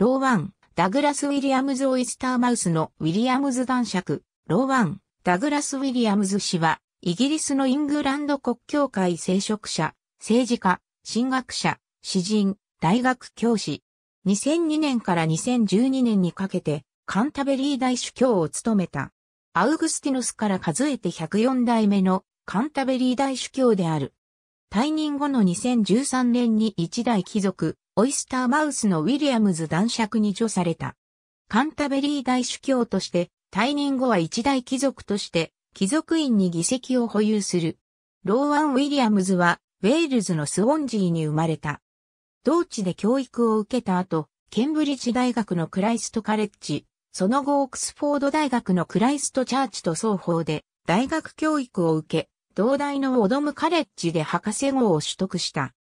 ローワン、ダグラス・ウィリアムズ・オイスターマウスのウィリアムズ男爵、ローワン、ダグラス・ウィリアムズ氏は、イギリスのイングランド国教会聖職者、政治家、神学者、詩人、大学教師。2002年から2012年にかけて、カンタベリー大主教を務めた。アウグスティノスから数えて104代目のカンタベリー大主教である。退任後の2013年に一代貴族、オイスターマウスのウィリアムズ男爵に除された。カンタベリー大主教として、退任後は一大貴族として、貴族院に議席を保有する。ローアン・ウィリアムズは、ウェールズのスウォンジーに生まれた。同地で教育を受けた後、ケンブリッジ大学のクライストカレッジ、その後オックスフォード大学のクライストチャーチと双方で大学教育を受け、同大のオドムカレッジで博士号を取得した。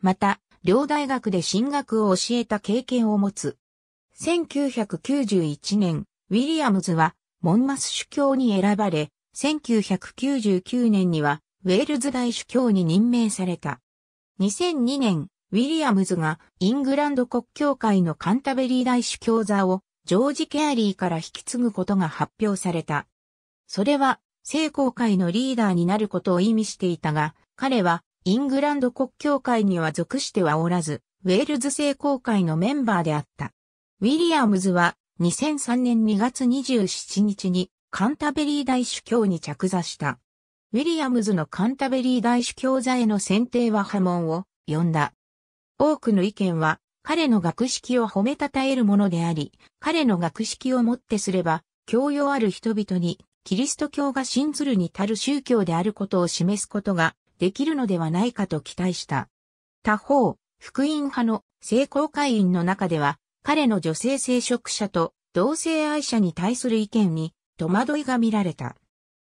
また、両大学で進学を教えた経験を持つ。1991年、ウィリアムズは、モンマス主教に選ばれ、1999年には、ウェールズ大主教に任命された。2002年、ウィリアムズがイングランド国教会のカンタベリー大主教座をジョージ・ケアリーから引き継ぐことが発表された。それは、聖公会のリーダーになることを意味していたが、彼はイングランド国教会には属してはおらず、ウェールズ聖公会のメンバーであった。ウィリアムズは2003年2月27日にカンタベリー大主教に着座した。ウィリアムズのカンタベリー大主教座への選定は波紋を呼んだ。多くの意見は彼の学識を褒めたたえるものであり、彼の学識をもってすれば、教養ある人々にキリスト教が信ずるに足る宗教であることを示すことができるのではないかと期待した。他方、福音派の聖公会員の中では、彼の女性聖職者と同性愛者に対する意見に戸惑いが見られた。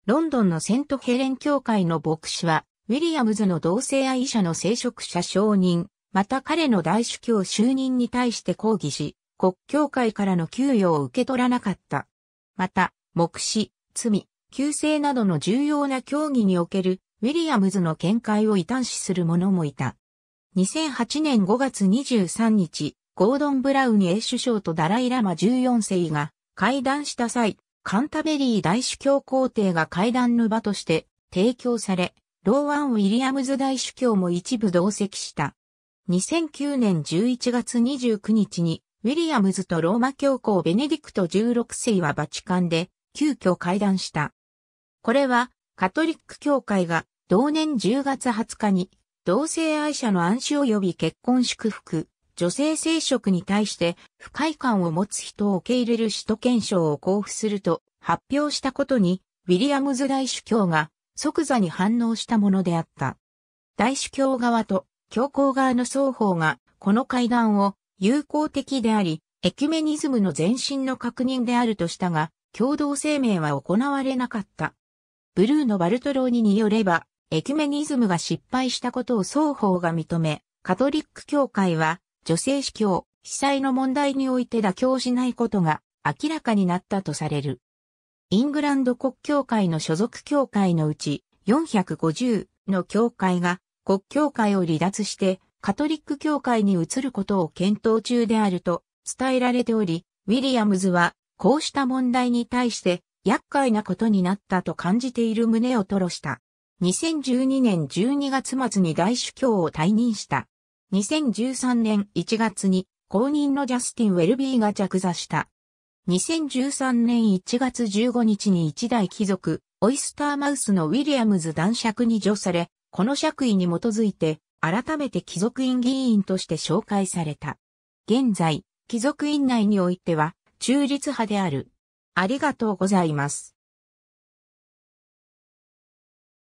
ロンドンのセントヘレン教会の牧師は、ウィリアムズの同性愛者の聖職者承認、また彼の大主教就任に対して抗議し、国教会からの給与を受け取らなかった。また、牧師、罪、救世などの重要な教義におけるウィリアムズの見解を異端視する者もいた。2008年5月23日、ゴードン・ブラウン A 首相とダライ・ラマ14世が会談した際、カンタベリー大主教皇帝が会談の場として提供され、ローワン・ウィリアムズ大主教も一部同席した。2009年11月29日に、ウィリアムズとローマ教皇ベネディクト16世はバチカンで、急遽会談した。これは、カトリック教会が同年10月20日に同性愛者の暗視及び結婚祝福、女性生殖に対して不快感を持つ人を受け入れる首都憲章を交付すると発表したことに、ウィリアムズ大主教が即座に反応したものであった。大主教側と教皇側の双方がこの会談を友好的であり、エキュメニズムの前身の確認であるとしたが、共同声明は行われなかった。ブルーのバルトローニによれば、エキュメニズムが失敗したことを双方が認め、カトリック教会は、女性司教、被災の問題において妥協しないことが明らかになったとされる。イングランド国教会の所属教会のうち450の教会が国教会を離脱してカトリック教会に移ることを検討中であると伝えられており、ウィリアムズはこうした問題に対して厄介なことになったと感じている旨を吐露した。2012年12月末に大主教を退任した。2013年1月に後任のジャスティン・ウェルビーが着座した。2013年1月15日に一代貴族、オイスターマウスのウィリアムズ男爵に除され、この爵位に基づいて、改めて貴族院議員として紹介された。現在、貴族院内においては、中立派であるありがとうございます。